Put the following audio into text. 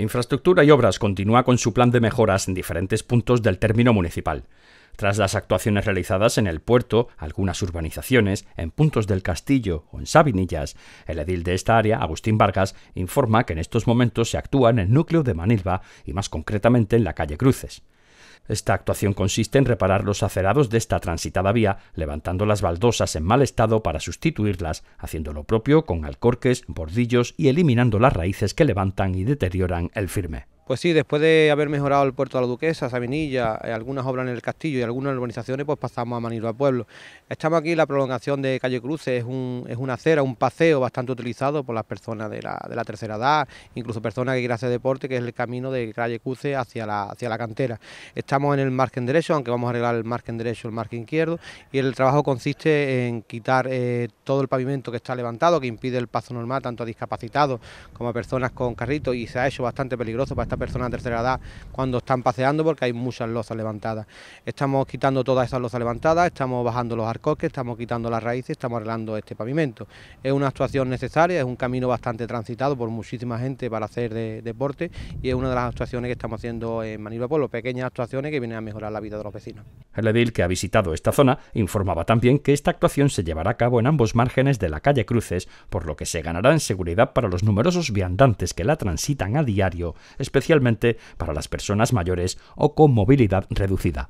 Infraestructura y Obras continúa con su plan de mejoras en diferentes puntos del término municipal. Tras las actuaciones realizadas en el puerto, algunas urbanizaciones, en puntos del castillo o en Sabinillas, el edil de esta área, Agustín Vargas, informa que en estos momentos se actúa en el núcleo de Manilva y más concretamente en la calle Cruces. Esta actuación consiste en reparar los acerados de esta transitada vía, levantando las baldosas en mal estado para sustituirlas, haciendo lo propio con alcorques, bordillos y eliminando las raíces que levantan y deterioran el firme. Pues sí, después de haber mejorado el puerto de la Duquesa, Sabinilla, eh, algunas obras en el castillo y algunas urbanizaciones, pues pasamos a Manilo al pueblo. Estamos aquí en la prolongación de Calle Cruce es, un, es una acera, un paseo bastante utilizado por las personas de la, tercera edad, incluso personas que quieren hacer deporte, que es el camino de Calle Cruce hacia la, hacia la cantera. Estamos en el margen derecho, aunque vamos a arreglar el margen derecho, el margen izquierdo, y el trabajo consiste en quitar eh, todo el pavimento que está levantado, que impide el paso normal tanto a discapacitados como a personas con carritos, y se ha hecho bastante peligroso para esta personas de tercera edad cuando están paseando porque hay muchas losas levantadas. Estamos quitando todas esas lozas levantadas, estamos bajando los arcoques, estamos quitando las raíces, estamos arreglando este pavimento. Es una actuación necesaria, es un camino bastante transitado por muchísima gente para hacer de, deporte y es una de las actuaciones que estamos haciendo en Manilva Pueblo, pequeñas actuaciones que vienen a mejorar la vida de los vecinos. El edil que ha visitado esta zona informaba también que esta actuación se llevará a cabo en ambos márgenes de la calle Cruces, por lo que se ganará en seguridad para los numerosos viandantes que la transitan a diario, especialmente especialmente para las personas mayores o con movilidad reducida.